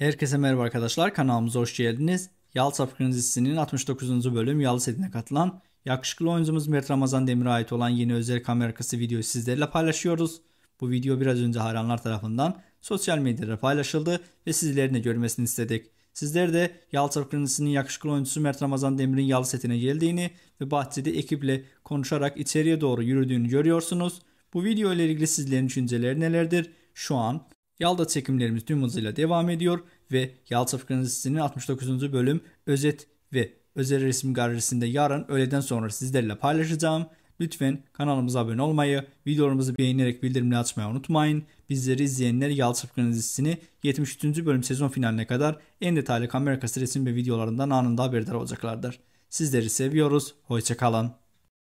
Herkese merhaba arkadaşlar kanalımıza hoş geldiniz. Yal Sapkın dizisinin 69. bölüm Yalı setine katılan yakışıklı oyuncumuz Mert Ramazan Demir'e ait olan yeni özel kamera arkası videoyu sizlerle paylaşıyoruz. Bu video biraz önce hayranlar tarafından sosyal medyada paylaşıldı ve sizlerin de görmesini istedik. Sizler de Yal Sapkın yakışıklı oyuncusu Mert Ramazan Demir'in Yalı setine geldiğini ve bahçede ekiple konuşarak içeriye doğru yürüdüğünü görüyorsunuz. Bu video ile ilgili sizlerin düşünceleri nelerdir? Şu an Yalda çekimlerimiz tüm hızıyla devam ediyor ve Yalta Frekansi'nin 69. bölüm özet ve özel resim galerisinde yarın öğleden sonra sizlerle paylaşacağım. Lütfen kanalımıza abone olmayı, videolarımızı beğenerek bildirimleri açmayı unutmayın. Bizleri izleyenler Yalçı Fıkrı'nın 73. bölüm sezon finaline kadar en detaylı kamera kası resim ve videolarından anında haberdar olacaklardır. Sizleri seviyoruz, hoşçakalın.